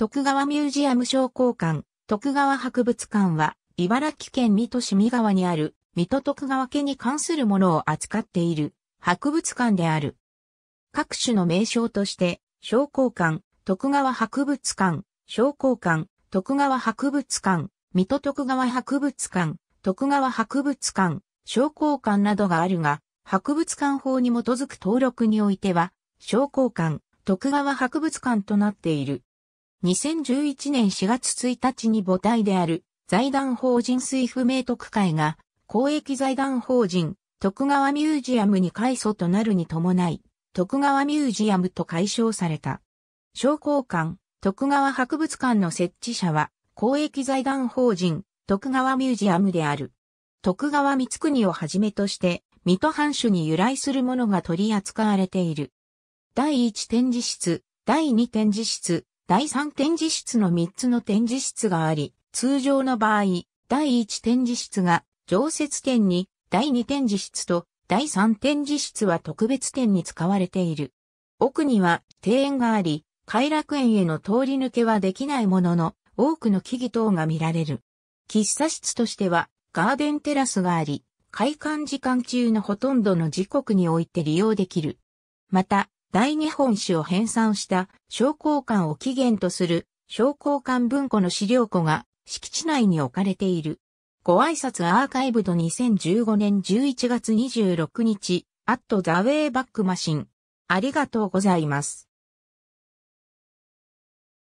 徳川ミュージアム商工館、徳川博物館は、茨城県水戸市三川にある、水戸徳川家に関するものを扱っている、博物館である。各種の名称として、商工館、徳川博物館、商工館、徳川博物館、水戸徳川博物館、徳川博物館、商工館などがあるが、博物館法に基づく登録においては、商工館、徳川博物館となっている。2011年4月1日に母体である財団法人水不明特会が公益財団法人徳川ミュージアムに改祖となるに伴い徳川ミュージアムと解消された。商工館徳川博物館の設置者は公益財団法人徳川ミュージアムである。徳川光国をはじめとして水戸藩主に由来するものが取り扱われている。第1展示室、第2展示室、第3展示室の3つの展示室があり、通常の場合、第1展示室が常設展に、第2展示室と第3展示室は特別展に使われている。奥には庭園があり、快楽園への通り抜けはできないものの、多くの木々等が見られる。喫茶室としては、ガーデンテラスがあり、開館時間中のほとんどの時刻において利用できる。また、大日本史を編纂した商工館を起源とする商工館文庫の資料庫が敷地内に置かれている。ご挨拶アーカイブド2015年11月26日、アットザウェイバックマシン。ありがとうございます。